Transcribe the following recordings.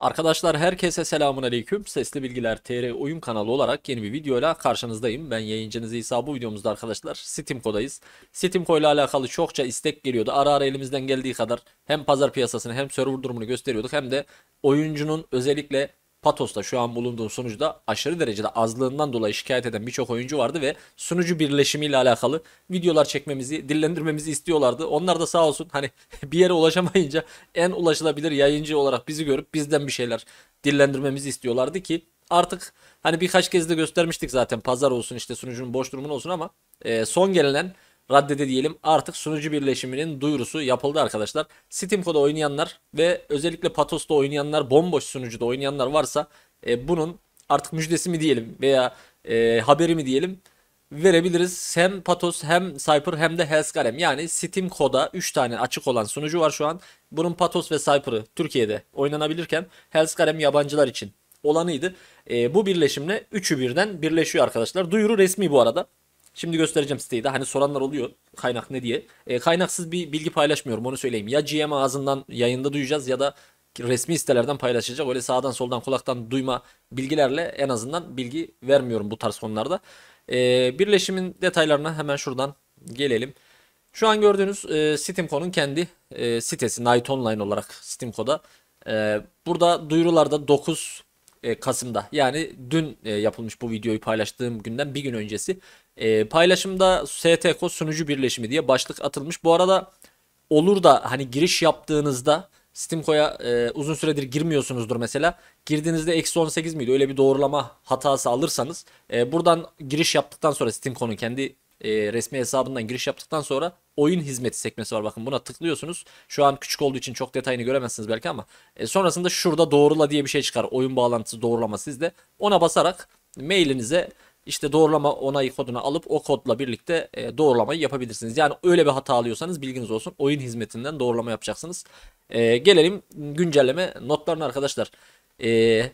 Arkadaşlar herkese selamun aleyküm. Sesli Bilgiler TR oyun kanalı olarak yeni bir videoyla karşınızdayım. Ben yayıncınız İsa. Bu videomuzda arkadaşlar Steamco'dayız. Steamco ile alakalı çokça istek geliyordu. Ara ara elimizden geldiği kadar hem pazar piyasasını hem server durumunu gösteriyorduk hem de oyuncunun özellikle Patos'ta şu an bulunduğum da aşırı derecede azlığından dolayı şikayet eden birçok oyuncu vardı ve sunucu birleşimiyle alakalı videolar çekmemizi, dillendirmemizi istiyorlardı. Onlar da sağ olsun hani bir yere ulaşamayınca en ulaşılabilir yayıncı olarak bizi görüp bizden bir şeyler dillendirmemizi istiyorlardı ki artık hani birkaç kez de göstermiştik zaten pazar olsun işte sunucunun boş durumunu olsun ama e, son gelinen raddede diyelim artık sunucu birleşiminin duyurusu yapıldı arkadaşlar. Steam Code oynayanlar ve özellikle Patos'ta oynayanlar bomboş sunucuda oynayanlar varsa e, bunun artık müjdesi mi diyelim veya e, haberi mi diyelim verebiliriz. Hem Patos hem Cypher hem de Hellscarem. Yani Steam Code'a 3 tane açık olan sunucu var şu an. Bunun Patos ve Cypher'ı Türkiye'de oynanabilirken Hellscarem yabancılar için olanıydı. E, bu birleşimle üçü birden birleşiyor arkadaşlar. Duyuru resmi bu arada. Şimdi göstereceğim siteyi de hani soranlar oluyor kaynak ne diye. E, kaynaksız bir bilgi paylaşmıyorum onu söyleyeyim. Ya GM ağzından yayında duyacağız ya da resmi sitelerden paylaşacak. Öyle sağdan soldan kulaktan duyma bilgilerle en azından bilgi vermiyorum bu tarz konularda. E, birleşimin detaylarına hemen şuradan gelelim. Şu an gördüğünüz e, Steamco'nun kendi e, sitesi Night Online olarak Steamco'da. E, burada duyurularda 9 e, Kasım'da yani dün e, yapılmış bu videoyu paylaştığım günden bir gün öncesi e, paylaşımda STK sunucu birleşimi diye başlık atılmış. Bu arada olur da hani giriş yaptığınızda Steamco'ya e, uzun süredir girmiyorsunuzdur mesela. Girdiğinizde eksi 18 miydi? Öyle bir doğrulama hatası alırsanız e, buradan giriş yaptıktan sonra Steamco'nun kendi e, resmi hesabından giriş yaptıktan sonra oyun hizmeti sekmesi var. Bakın buna tıklıyorsunuz. Şu an küçük olduğu için çok detayını göremezsiniz belki ama e, sonrasında şurada doğrula diye bir şey çıkar. Oyun bağlantısı doğrulama sizde. Ona basarak mailinize işte doğrulama onayı kodunu alıp o kodla birlikte e, doğrulamayı yapabilirsiniz. Yani öyle bir hata alıyorsanız bilginiz olsun. Oyun hizmetinden doğrulama yapacaksınız. E, gelelim güncelleme notlarına arkadaşlar. E,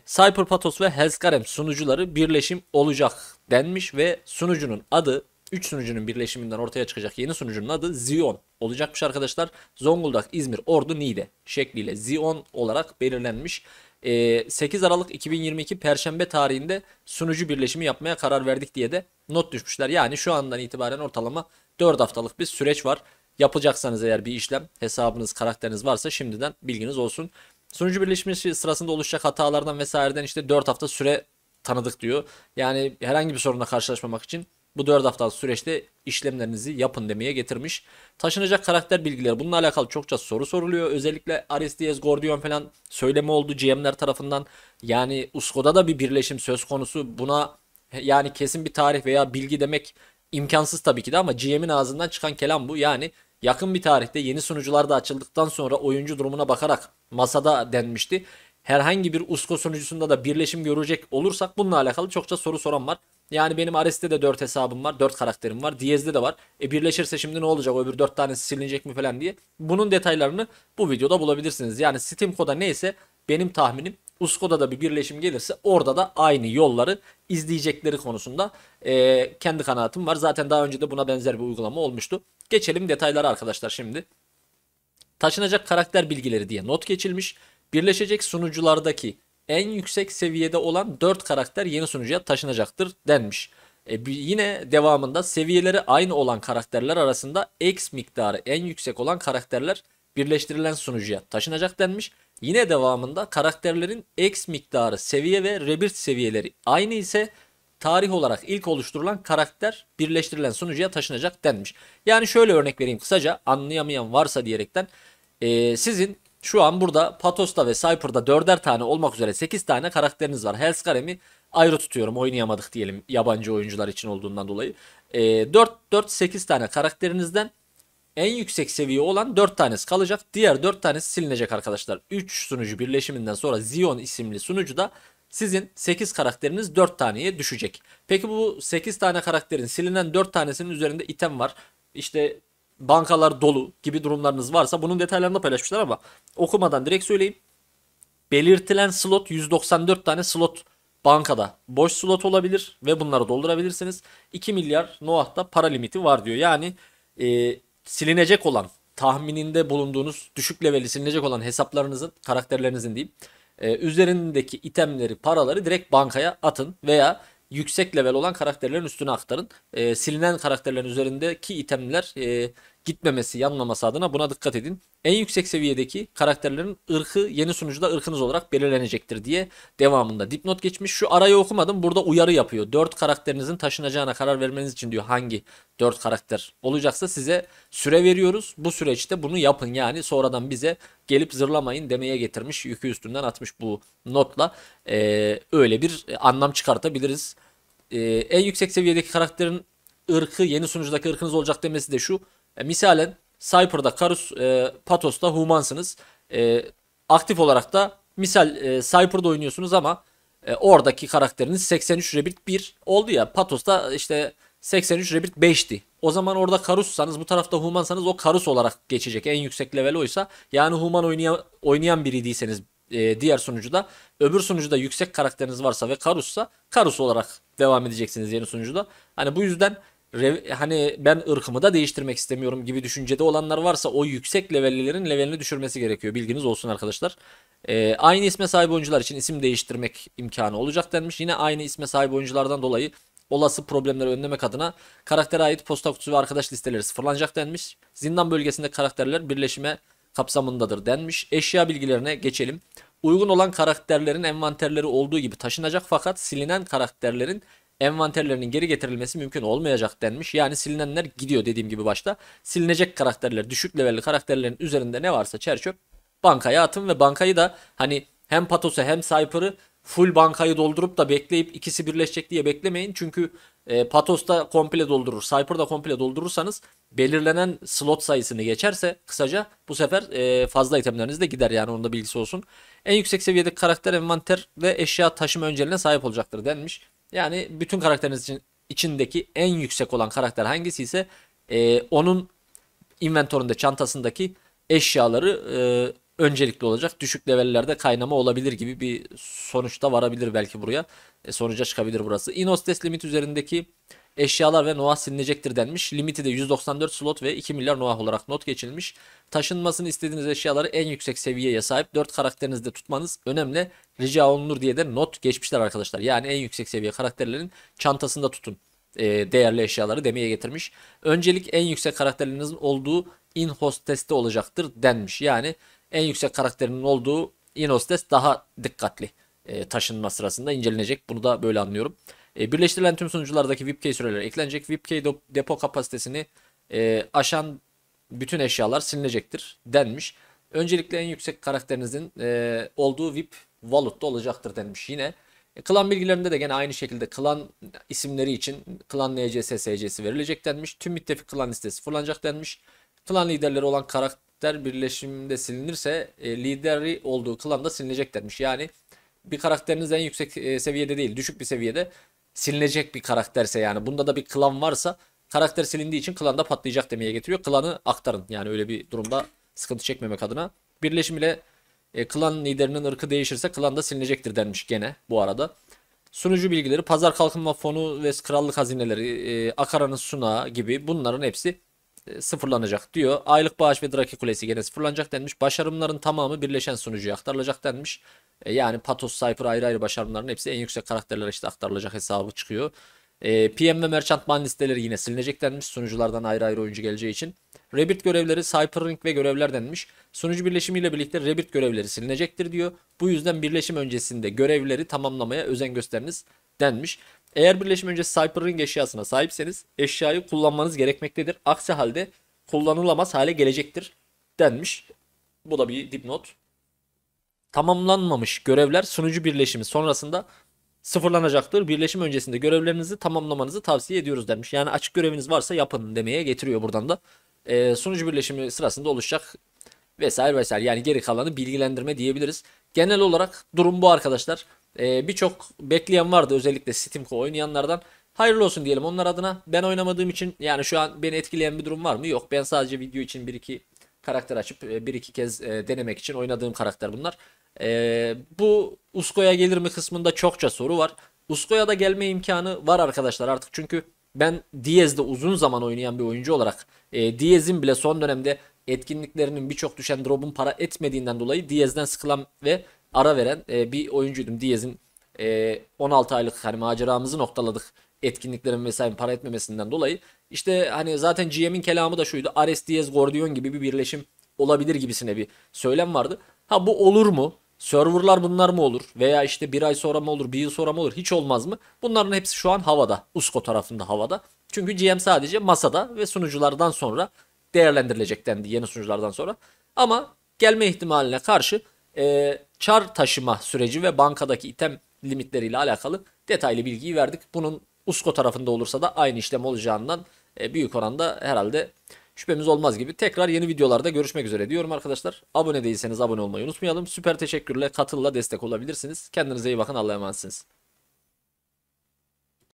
Cyberpathos ve Hezkarem sunucuları birleşim olacak denmiş ve sunucunun adı 3 sunucunun birleşiminden ortaya çıkacak yeni sunucunun adı Zion olacakmış arkadaşlar. Zonguldak, İzmir, Ordu, Niğde şekliyle Zion olarak belirlenmiş. 8 ee, Aralık 2022 Perşembe tarihinde sunucu birleşimi yapmaya karar verdik diye de not düşmüşler. Yani şu andan itibaren ortalama 4 haftalık bir süreç var. Yapacaksanız eğer bir işlem hesabınız karakteriniz varsa şimdiden bilginiz olsun. Sunucu birleşimi sırasında oluşacak hatalardan vesaireden işte 4 hafta süre tanıdık diyor. Yani herhangi bir sorunla karşılaşmamak için bu 4 hafta süreçte işlemlerinizi yapın demeye getirmiş. Taşınacak karakter bilgileri bununla alakalı çokça soru soruluyor. Özellikle Aristides Gordion falan söyleme oldu GM'ler tarafından. Yani USKO'da da bir birleşim söz konusu. Buna yani kesin bir tarih veya bilgi demek imkansız tabii ki de ama GM'in ağzından çıkan kelam bu. Yani yakın bir tarihte yeni sunucular da açıldıktan sonra oyuncu durumuna bakarak masada denmişti. Herhangi bir USKO sunucusunda da birleşim görecek olursak bununla alakalı çokça soru soran var. Yani benim Ares'te de 4 hesabım var. 4 karakterim var. Diyez'de de var. E birleşirse şimdi ne olacak? O öbür 4 tanesi silinecek mi falan diye. Bunun detaylarını bu videoda bulabilirsiniz. Yani Steam koda neyse benim tahminim Usko'da da bir birleşim gelirse orada da aynı yolları izleyecekleri konusunda e, kendi kanaatim var. Zaten daha önce de buna benzer bir uygulama olmuştu. Geçelim detaylara arkadaşlar şimdi. Taşınacak karakter bilgileri diye not geçilmiş. Birleşecek sunuculardaki en yüksek seviyede olan 4 karakter yeni sunucuya taşınacaktır denmiş. E, yine devamında seviyeleri aynı olan karakterler arasında X miktarı en yüksek olan karakterler birleştirilen sunucuya taşınacak denmiş. Yine devamında karakterlerin X miktarı seviye ve rebirth seviyeleri aynı ise tarih olarak ilk oluşturulan karakter birleştirilen sunucuya taşınacak denmiş. Yani şöyle örnek vereyim kısaca anlayamayan varsa diyerekten e, sizin şu an burada Patos'ta ve Cypher'da dörder tane olmak üzere 8 tane karakteriniz var. Hells ayrı tutuyorum oynayamadık diyelim yabancı oyuncular için olduğundan dolayı. E, ee, 4-4-8 tane karakterinizden en yüksek seviye olan 4 tanesi kalacak. Diğer 4 tanesi silinecek arkadaşlar. 3 sunucu birleşiminden sonra Zion isimli sunucu da sizin 8 karakteriniz 4 taneye düşecek. Peki bu 8 tane karakterin silinen 4 tanesinin üzerinde item var. İşte bankalar dolu gibi durumlarınız varsa bunun detaylarını da paylaşmışlar ama okumadan direkt söyleyeyim. Belirtilen slot 194 tane slot bankada boş slot olabilir ve bunları doldurabilirsiniz. 2 milyar Noah'ta para limiti var diyor. Yani e, silinecek olan tahmininde bulunduğunuz düşük leveli silinecek olan hesaplarınızın karakterlerinizin diyeyim e, üzerindeki itemleri paraları direkt bankaya atın veya yüksek level olan karakterlerin üstüne aktarın. E, silinen karakterlerin üzerindeki itemler e, gitmemesi, yanmaması adına buna dikkat edin. En yüksek seviyedeki karakterlerin ırkı yeni sunucuda ırkınız olarak belirlenecektir diye devamında dipnot geçmiş. Şu arayı okumadım burada uyarı yapıyor. 4 karakterinizin taşınacağına karar vermeniz için diyor hangi 4 karakter olacaksa size süre veriyoruz. Bu süreçte bunu yapın yani sonradan bize gelip zırlamayın demeye getirmiş. Yükü üstünden atmış bu notla. Ee, öyle bir anlam çıkartabiliriz. Ee, en yüksek seviyedeki karakterin ırkı yeni sunucudaki ırkınız olacak demesi de şu e, misalen Cypher'da Karus, e, Patos'ta Humansınız. E, aktif olarak da misal e, Cypher'da oynuyorsunuz ama e, oradaki karakteriniz 83 Rebirth 1 oldu ya. Patos'ta işte 83 Rebirth 5'ti. O zaman orada Karus'sanız bu tarafta Human'sanız o Karus olarak geçecek. En yüksek level oysa yani Human oynayan, oynayan biriyseniz e, diğer sunucuda öbür sunucuda yüksek karakteriniz varsa ve Karus'sa Karus olarak devam edeceksiniz yeni sunucuda. Hani bu yüzden hani ben ırkımı da değiştirmek istemiyorum gibi düşüncede olanlar varsa o yüksek levellilerin levelini düşürmesi gerekiyor. Bilginiz olsun arkadaşlar. Ee, aynı isme sahip oyuncular için isim değiştirmek imkanı olacak denmiş. Yine aynı isme sahip oyunculardan dolayı olası problemleri önlemek adına karaktere ait posta kutusu ve arkadaş listeleri sıfırlanacak denmiş. Zindan bölgesinde karakterler birleşime kapsamındadır denmiş. Eşya bilgilerine geçelim. Uygun olan karakterlerin envanterleri olduğu gibi taşınacak fakat silinen karakterlerin envanterlerinin geri getirilmesi mümkün olmayacak denmiş. Yani silinenler gidiyor dediğim gibi başta. Silinecek karakterler, düşük levelli karakterlerin üzerinde ne varsa çerçöp bankaya atın ve bankayı da hani hem Patos'u hem Cypher'ı full bankayı doldurup da bekleyip ikisi birleşecek diye beklemeyin. Çünkü e, Patos da komple doldurur, Cypher da komple doldurursanız belirlenen slot sayısını geçerse kısaca bu sefer e, fazla itemleriniz de gider yani onda bilgisi olsun. En yüksek seviyede karakter envanter ve eşya taşıma önceliğine sahip olacaktır denmiş. Yani bütün karakteriniz için içindeki en yüksek olan karakter hangisi ise e, onun inventöründe çantasındaki eşyaları e, öncelikli olacak. Düşük levellerde kaynama olabilir gibi bir sonuçta varabilir belki buraya. E, sonuca çıkabilir burası. Inostes limit üzerindeki Eşyalar ve Noah silinecektir denmiş. Limiti de 194 slot ve 2 milyar Noah olarak not geçilmiş. Taşınmasını istediğiniz eşyaları en yüksek seviyeye sahip 4 karakterinizde tutmanız önemli. Rica olunur diye de not geçmişler arkadaşlar. Yani en yüksek seviye karakterlerin çantasında tutun e, değerli eşyaları demeye getirmiş. Öncelik en yüksek karakterlerinizin olduğu in hosteste olacaktır denmiş. Yani en yüksek karakterinin olduğu in hostes daha dikkatli e, taşınma sırasında incelenecek. Bunu da böyle anlıyorum. E, birleştirilen tüm sunuculardaki WebKey süreleri eklenecek. WebKey depo kapasitesini e, aşan bütün eşyalar silinecektir denmiş. Öncelikle en yüksek karakterinizin e, olduğu VIP Wallet'ta olacaktır denmiş yine. E, klan bilgilerinde de gene aynı şekilde klan isimleri için klan NCS, SC'si verilecek denmiş. Tüm müttefik klan listesi fırlanacak denmiş. Klan liderleri olan karakter birleşiminde silinirse e, lideri olduğu klan da silinecek denmiş. Yani bir karakteriniz en yüksek e, seviyede değil düşük bir seviyede silinecek bir karakterse yani bunda da bir klan varsa karakter silindiği için klan da patlayacak demeye getiriyor. Klanı aktarın yani öyle bir durumda sıkıntı çekmemek adına. Birleşim ile e, klan liderinin ırkı değişirse klan da silinecektir denmiş gene bu arada. Sunucu bilgileri, pazar kalkınma fonu ve krallık hazineleri, e, Akara'nın sunağı gibi bunların hepsi e, sıfırlanacak diyor. Aylık bağış ve Draki Kulesi gene sıfırlanacak denmiş. Başarımların tamamı birleşen sunucuya aktarılacak denmiş. E, yani Patos, Cypher ayrı ayrı başarımların hepsi en yüksek karakterlere işte aktarılacak hesabı çıkıyor. E, PM ve Merchant man listeleri yine silinecek denmiş sunuculardan ayrı ayrı oyuncu geleceği için. Rebirth görevleri Cypherlink ve görevler denmiş. Sunucu birleşimiyle birlikte Rebirth görevleri silinecektir diyor. Bu yüzden birleşim öncesinde görevleri tamamlamaya özen gösteriniz denmiş. Eğer birleşme önce Cypher'ın eşyasına sahipseniz eşyayı kullanmanız gerekmektedir. Aksi halde kullanılamaz hale gelecektir denmiş. Bu da bir dipnot. Tamamlanmamış görevler sunucu birleşimi sonrasında sıfırlanacaktır. Birleşim öncesinde görevlerinizi tamamlamanızı tavsiye ediyoruz demiş. Yani açık göreviniz varsa yapın demeye getiriyor buradan da. E, sunucu birleşimi sırasında oluşacak vesaire vesaire. Yani geri kalanı bilgilendirme diyebiliriz. Genel olarak durum bu arkadaşlar. Ee, Birçok bekleyen vardı özellikle Steam'ko oynayanlardan. Hayırlı olsun diyelim onlar adına. Ben oynamadığım için yani şu an beni etkileyen bir durum var mı? Yok ben sadece video için bir iki karakter açıp e, bir iki kez e, denemek için oynadığım karakter bunlar. Ee, bu Usko'ya gelir mi kısmında çokça soru var. Usko'ya da gelme imkanı var arkadaşlar artık çünkü ben Diaz'de uzun zaman oynayan bir oyuncu olarak e, Diaz'in bile son dönemde etkinliklerinin birçok düşen drop'un para etmediğinden dolayı Diaz'den sıkılan ve ara veren e, bir oyuncuydum. Diaz'in e, 16 aylık hani maceramızı noktaladık etkinliklerin vesaire para etmemesinden dolayı. İşte hani zaten GM'in kelamı da şuydu. Ares Diaz Gordion gibi bir birleşim olabilir gibisine bir söylem vardı. Ha bu olur mu? Serverlar bunlar mı olur? Veya işte bir ay sonra mı olur? Bir yıl sonra mı olur? Hiç olmaz mı? Bunların hepsi şu an havada. Usko tarafında havada. Çünkü GM sadece masada ve sunuculardan sonra değerlendirilecek dendi yeni sunuculardan sonra. Ama gelme ihtimaline karşı e, çar taşıma süreci ve bankadaki item limitleriyle alakalı detaylı bilgiyi verdik. Bunun USCO tarafında olursa da aynı işlem olacağından e, büyük oranda herhalde şüphemiz olmaz gibi. Tekrar yeni videolarda görüşmek üzere diyorum arkadaşlar. Abone değilseniz abone olmayı unutmayalım. Süper teşekkürle katılla destek olabilirsiniz. Kendinize iyi bakın Allah'a emanetsiniz.